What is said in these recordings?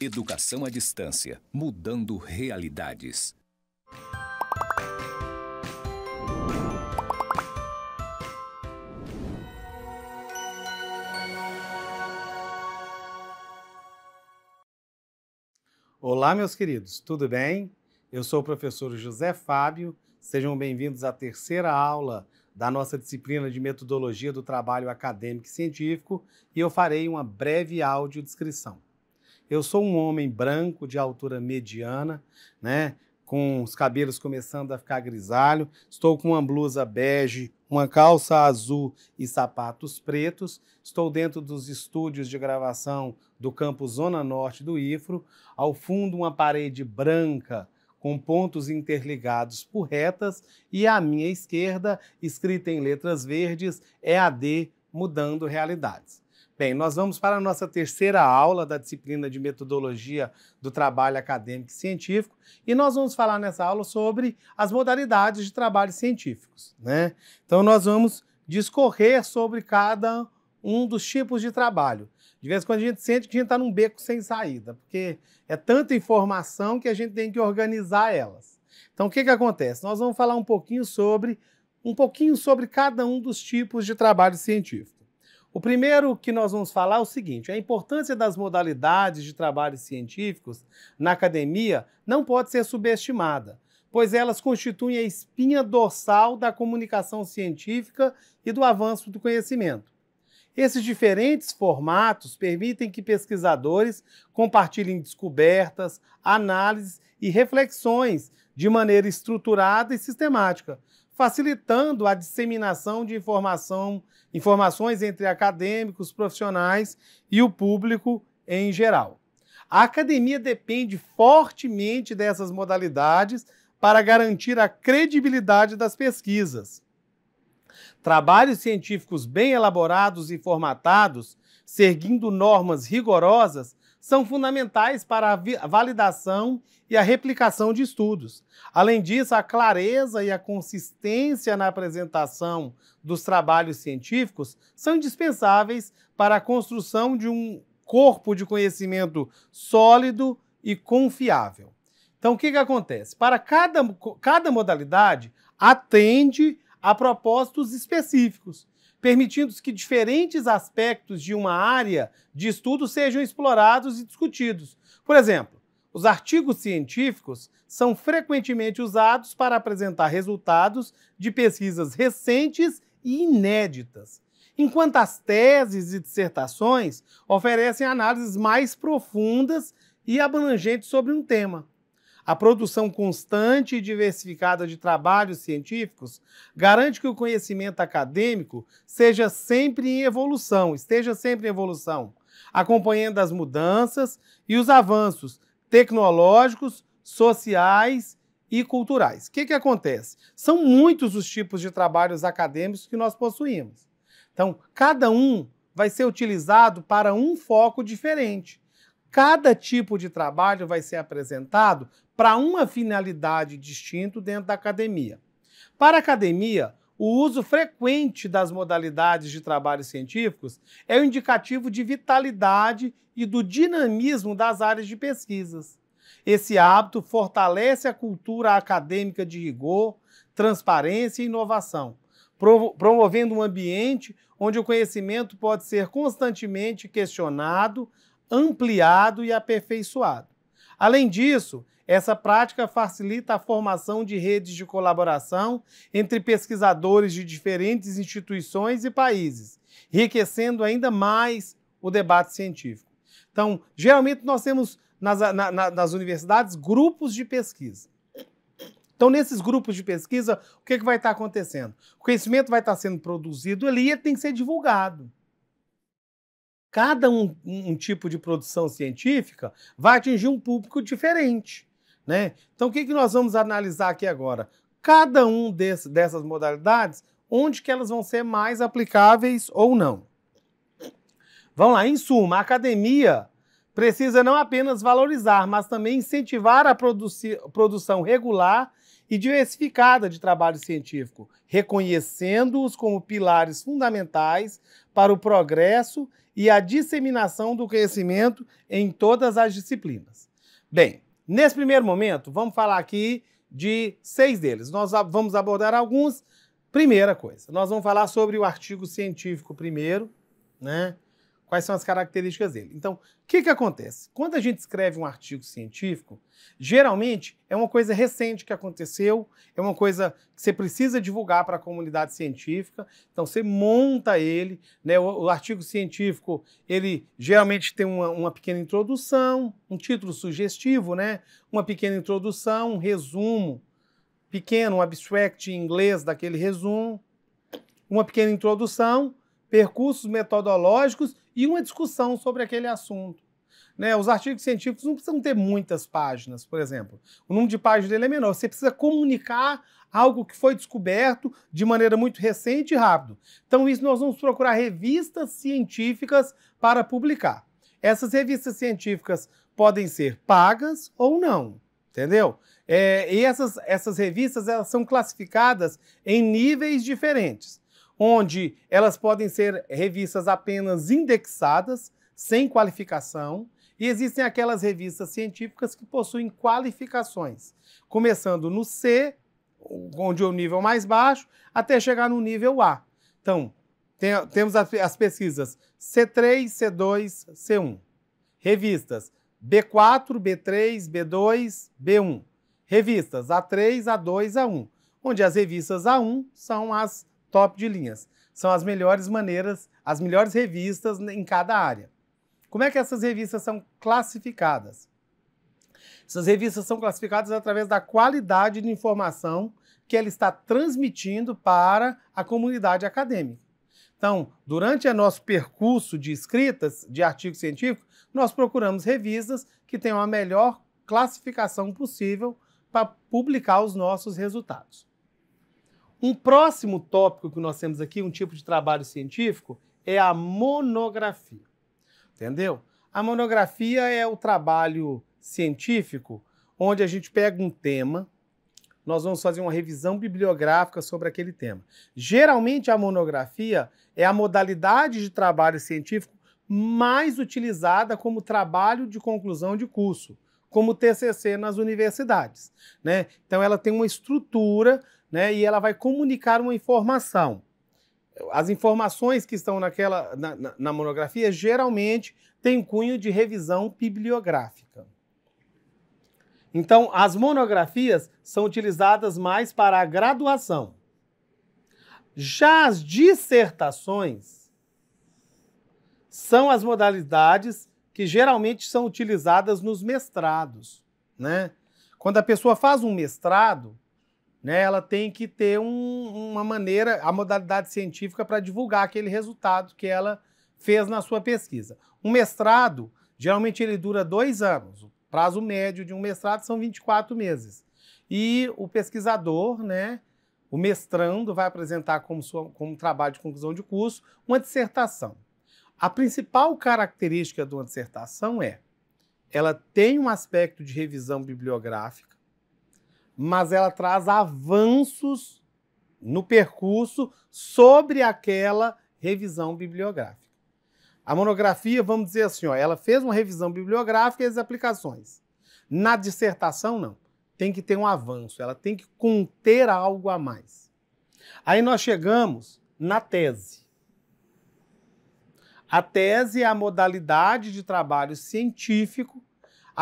Educação à distância, mudando realidades. Olá, meus queridos, tudo bem? Eu sou o professor José Fábio. Sejam bem-vindos à terceira aula da nossa disciplina de Metodologia do Trabalho Acadêmico e Científico e eu farei uma breve audiodescrição. Eu sou um homem branco de altura mediana, né? Com os cabelos começando a ficar grisalho, estou com uma blusa bege, uma calça azul e sapatos pretos. Estou dentro dos estúdios de gravação do campo Zona Norte do IFRO. Ao fundo, uma parede branca com pontos interligados por retas, e à minha esquerda, escrita em letras verdes, é D Mudando Realidades. Bem, nós vamos para a nossa terceira aula da disciplina de metodologia do trabalho acadêmico e científico e nós vamos falar nessa aula sobre as modalidades de trabalhos científicos, né? Então nós vamos discorrer sobre cada um dos tipos de trabalho. De vez em quando a gente sente que a gente está num beco sem saída, porque é tanta informação que a gente tem que organizar elas. Então o que, que acontece? Nós vamos falar um pouquinho sobre um pouquinho sobre cada um dos tipos de trabalho científico. O primeiro que nós vamos falar é o seguinte: a importância das modalidades de trabalhos científicos na academia não pode ser subestimada, pois elas constituem a espinha dorsal da comunicação científica e do avanço do conhecimento. Esses diferentes formatos permitem que pesquisadores compartilhem descobertas, análises e reflexões de maneira estruturada e sistemática, facilitando a disseminação de informação, informações entre acadêmicos, profissionais e o público em geral. A academia depende fortemente dessas modalidades para garantir a credibilidade das pesquisas. Trabalhos científicos bem elaborados e formatados, seguindo normas rigorosas, são fundamentais para a validação e a replicação de estudos. Além disso, a clareza e a consistência na apresentação dos trabalhos científicos são indispensáveis para a construção de um corpo de conhecimento sólido e confiável. Então, o que, que acontece? Para cada, cada modalidade, atende a propósitos específicos permitindo que diferentes aspectos de uma área de estudo sejam explorados e discutidos. Por exemplo, os artigos científicos são frequentemente usados para apresentar resultados de pesquisas recentes e inéditas, enquanto as teses e dissertações oferecem análises mais profundas e abrangentes sobre um tema. A produção constante e diversificada de trabalhos científicos garante que o conhecimento acadêmico seja sempre em evolução, esteja sempre em evolução, acompanhando as mudanças e os avanços tecnológicos, sociais e culturais. O que, que acontece? São muitos os tipos de trabalhos acadêmicos que nós possuímos. Então, cada um vai ser utilizado para um foco diferente. Cada tipo de trabalho vai ser apresentado para uma finalidade distinta dentro da academia. Para a academia, o uso frequente das modalidades de trabalhos científicos é um indicativo de vitalidade e do dinamismo das áreas de pesquisas. Esse hábito fortalece a cultura acadêmica de rigor, transparência e inovação, promovendo um ambiente onde o conhecimento pode ser constantemente questionado, ampliado e aperfeiçoado. Além disso, essa prática facilita a formação de redes de colaboração entre pesquisadores de diferentes instituições e países, enriquecendo ainda mais o debate científico. Então, geralmente nós temos nas, na, nas universidades grupos de pesquisa. Então, nesses grupos de pesquisa, o que, é que vai estar acontecendo? O conhecimento vai estar sendo produzido ali e ele tem que ser divulgado cada um, um, tipo de produção científica vai atingir um público diferente. Né? Então, o que, que nós vamos analisar aqui agora? Cada um desse, dessas modalidades, onde que elas vão ser mais aplicáveis ou não. Vamos lá, em suma, a academia precisa não apenas valorizar, mas também incentivar a produção regular e diversificada de trabalho científico, reconhecendo-os como pilares fundamentais para o progresso e a disseminação do conhecimento em todas as disciplinas. Bem, Nesse primeiro momento, vamos falar aqui de seis deles. Nós vamos abordar alguns. Primeira coisa, nós vamos falar sobre o artigo científico primeiro, né? Quais são as características dele? Então, o que, que acontece? Quando a gente escreve um artigo científico, geralmente é uma coisa recente que aconteceu, é uma coisa que você precisa divulgar para a comunidade científica. Então, você monta ele. Né? O, o artigo científico, ele geralmente tem uma, uma, pequena introdução, um título sugestivo, né? uma pequena introdução, um resumo pequeno, um abstract em inglês daquele resumo, uma pequena introdução, percursos metodológicos e uma discussão sobre aquele assunto. Né? Os artigos científicos não precisam ter muitas páginas, por exemplo. O número de páginas dele é menor. Você precisa comunicar algo que foi descoberto de maneira muito recente e rápido. Então, isso nós vamos procurar revistas científicas para publicar. Essas revistas científicas podem ser pagas ou não, entendeu? É, e essas, essas revistas elas são classificadas em níveis diferentes onde elas podem ser revistas apenas indexadas, sem qualificação, e existem aquelas revistas científicas que possuem qualificações, começando no C, onde é o nível mais baixo, até chegar no nível A. Então, tem, temos as pesquisas C3, C2, C1. Revistas B4, B3, B2, B1. Revistas A3, A2, A1, onde as revistas A1 são as top de linhas. São as melhores maneiras, as melhores revistas em cada área. Como é que essas revistas são classificadas? Essas revistas são classificadas através da qualidade de informação que ela está transmitindo para a comunidade acadêmica. Então, durante o nosso percurso de escritas de artigo científico, nós procuramos revistas que tenham a melhor classificação possível para publicar os nossos resultados. Um próximo tópico que nós temos aqui, um tipo de trabalho científico, é a monografia. Entendeu? A monografia é o trabalho científico onde a gente pega um tema, nós vamos fazer uma revisão bibliográfica sobre aquele tema. Geralmente, a monografia é a modalidade de trabalho científico mais utilizada como trabalho de conclusão de curso, como TCC nas universidades. Né? Então, ela tem uma estrutura né, e ela vai comunicar uma informação. As informações que estão naquela, na, na, na monografia geralmente têm cunho de revisão bibliográfica. Então, as monografias são utilizadas mais para a graduação. Já as dissertações são as modalidades que geralmente são utilizadas nos mestrados. Né? Quando a pessoa faz um mestrado, né? Ela tem que ter um, uma maneira, a modalidade científica para divulgar aquele resultado que ela fez na sua pesquisa. Um mestrado, geralmente ele dura dois anos. O prazo médio de um mestrado são 24 meses. E o pesquisador, né, o mestrando, vai apresentar como, sua, como trabalho de conclusão de curso uma dissertação. A principal característica de uma dissertação é ela tem um aspecto de revisão bibliográfica mas ela traz avanços no percurso sobre aquela revisão bibliográfica. A monografia, vamos dizer assim, ó, ela fez uma revisão bibliográfica e as aplicações. Na dissertação, não. Tem que ter um avanço, ela tem que conter algo a mais. Aí nós chegamos na tese. A tese é a modalidade de trabalho científico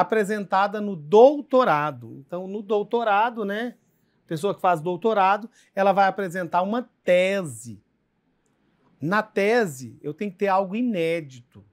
apresentada no doutorado. Então, no doutorado, né? A pessoa que faz doutorado, ela vai apresentar uma tese. Na tese, eu tenho que ter algo inédito,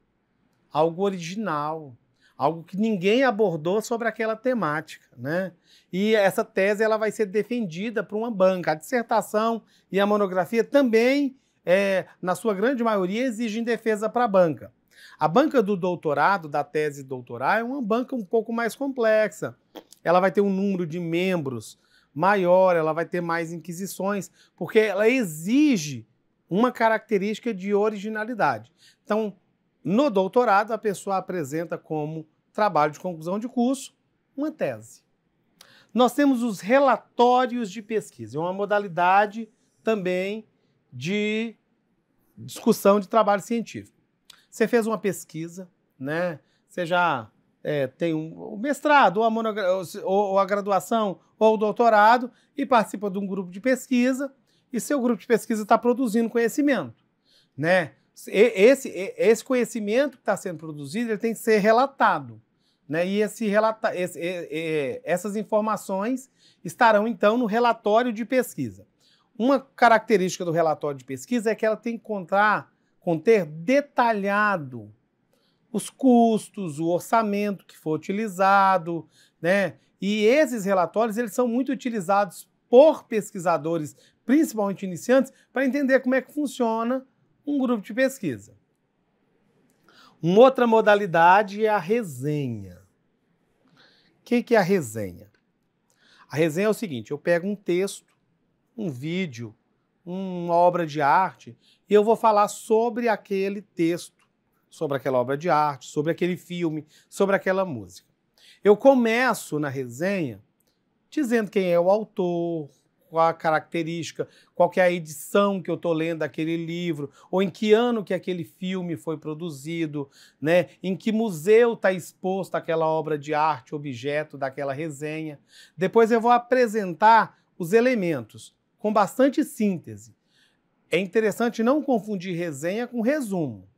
algo original, algo que ninguém abordou sobre aquela temática, né? E essa tese ela vai ser defendida por uma banca. A dissertação e a monografia também, é, na sua grande maioria, exigem defesa para a banca. A banca do doutorado, da tese doutoral, é uma banca um pouco mais complexa. Ela vai ter um número de membros maior, ela vai ter mais inquisições, porque ela exige uma característica de originalidade. Então, no doutorado, a pessoa apresenta como trabalho de conclusão de curso uma tese. Nós temos os relatórios de pesquisa, é uma modalidade também de discussão de trabalho científico. Você fez uma pesquisa, né? Você já é, tem um, o mestrado, ou a, ou a graduação, ou o doutorado, e participa de um grupo de pesquisa, e seu grupo de pesquisa está produzindo conhecimento, né? Esse, esse conhecimento que está sendo produzido ele tem que ser relatado. Né? E esse relata, esse, essas informações estarão, então, no relatório de pesquisa. Uma característica do relatório de pesquisa é que ela tem que contar conter detalhado os custos, o orçamento que foi utilizado, né? E esses relatórios eles são muito utilizados por pesquisadores, principalmente iniciantes, para entender como é que funciona um grupo de pesquisa. Uma outra modalidade é a resenha. O que, que é a resenha? A resenha é o seguinte: eu pego um texto, um vídeo, uma obra de arte e eu vou falar sobre aquele texto, sobre aquela obra de arte, sobre aquele filme, sobre aquela música. Eu começo na resenha dizendo quem é o autor, qual a característica, qual é a edição que eu estou lendo daquele livro, ou em que ano que aquele filme foi produzido, né? em que museu está exposto aquela obra de arte, objeto daquela resenha. Depois eu vou apresentar os elementos com bastante síntese. É interessante não confundir resenha com resumo.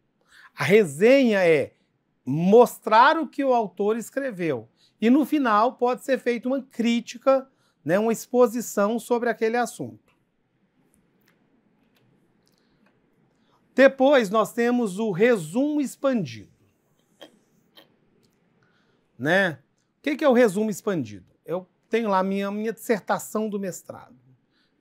A resenha é mostrar o que o autor escreveu. E no final pode ser feita uma crítica, né, uma exposição sobre aquele assunto. Depois nós temos o resumo expandido. Né? O que é o resumo expandido? Eu tenho lá minha, minha dissertação do mestrado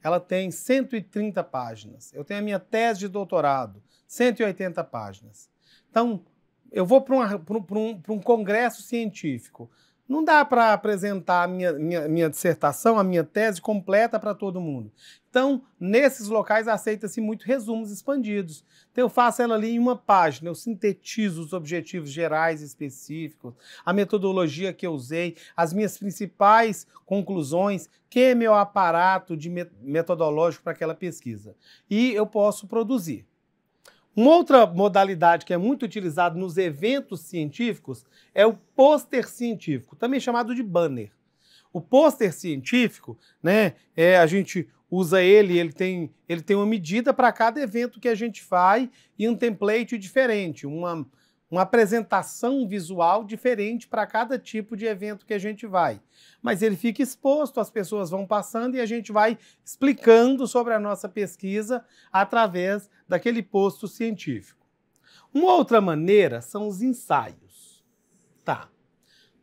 ela tem 130 páginas. Eu tenho a minha tese de doutorado, 180 páginas. Então, eu vou para um, um, um, congresso científico. Não dá para apresentar a minha, minha, minha dissertação, a minha tese completa para todo mundo. Então, nesses locais aceita-se muito resumos expandidos. Então, eu faço ela ali em uma página, eu sintetizo os objetivos gerais específicos, a metodologia que eu usei, as minhas principais conclusões, que é meu aparato de metodológico para aquela pesquisa. E eu posso produzir. Uma outra modalidade que é muito utilizada nos eventos científicos é o pôster científico, também chamado de banner. O pôster científico, né, é, a gente usa ele, ele tem, ele tem uma medida para cada evento que a gente faz e um template diferente, uma, uma apresentação visual diferente para cada tipo de evento que a gente vai. Mas ele fica exposto, as pessoas vão passando e a gente vai explicando sobre a nossa pesquisa através daquele posto científico. Uma outra maneira são os ensaios. Tá.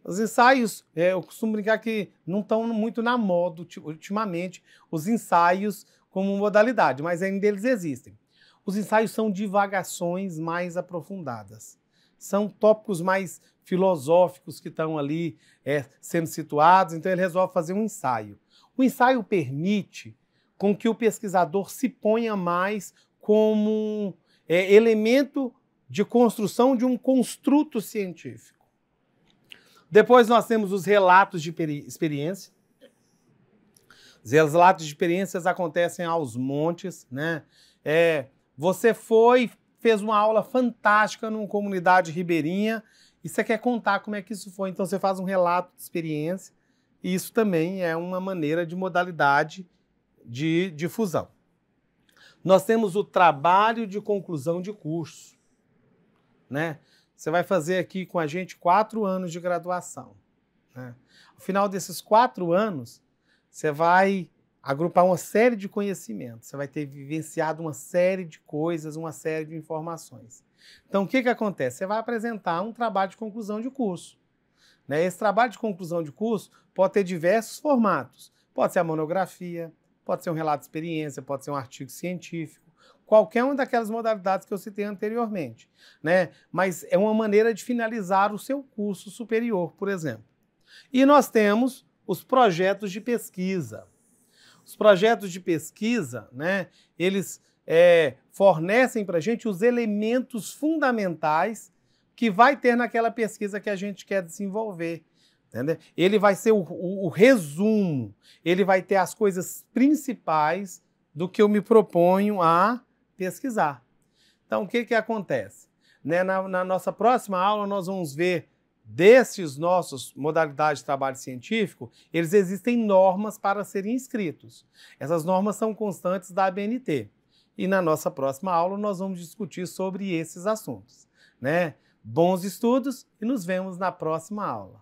Os ensaios, é, eu costumo brincar que não estão muito na moda ultimamente, os ensaios como modalidade, mas ainda eles existem. Os ensaios são divagações mais aprofundadas são tópicos mais filosóficos que estão ali é, sendo situados, então ele resolve fazer um ensaio. O ensaio permite com que o pesquisador se ponha mais como é, elemento de construção de um construto científico. Depois nós temos os relatos de experiência. Os relatos de experiências acontecem aos montes, né? É, você foi fez uma aula fantástica numa comunidade ribeirinha e você quer contar como é que isso foi. Então você faz um relato de experiência e isso também é uma maneira de modalidade de difusão. Nós temos o trabalho de conclusão de curso, né? Você vai fazer aqui com a gente quatro anos de graduação. Né? Ao final desses quatro anos, você vai agrupar uma série de conhecimentos. Você vai ter vivenciado uma série de coisas, uma série de informações. Então, o que, que acontece? Você vai apresentar um trabalho de conclusão de curso. Né? Esse trabalho de conclusão de curso pode ter diversos formatos. Pode ser a monografia, pode ser um relato de experiência, pode ser um artigo científico, qualquer uma daquelas modalidades que eu citei anteriormente, né? Mas é uma maneira de finalizar o seu curso superior, por exemplo. E nós temos os projetos de pesquisa. Os projetos de pesquisa, né, eles é, fornecem para a gente os elementos fundamentais que vai ter naquela pesquisa que a gente quer desenvolver. Entendeu? Ele vai ser o, o, o resumo, ele vai ter as coisas principais do que eu me proponho a pesquisar. Então, o que, que acontece? Né, na, na nossa próxima aula, nós vamos ver desses nossos modalidades de trabalho científico, eles existem normas para serem inscritos. Essas normas são constantes da ABNT. E na nossa próxima aula nós vamos discutir sobre esses assuntos, né? Bons estudos e nos vemos na próxima aula.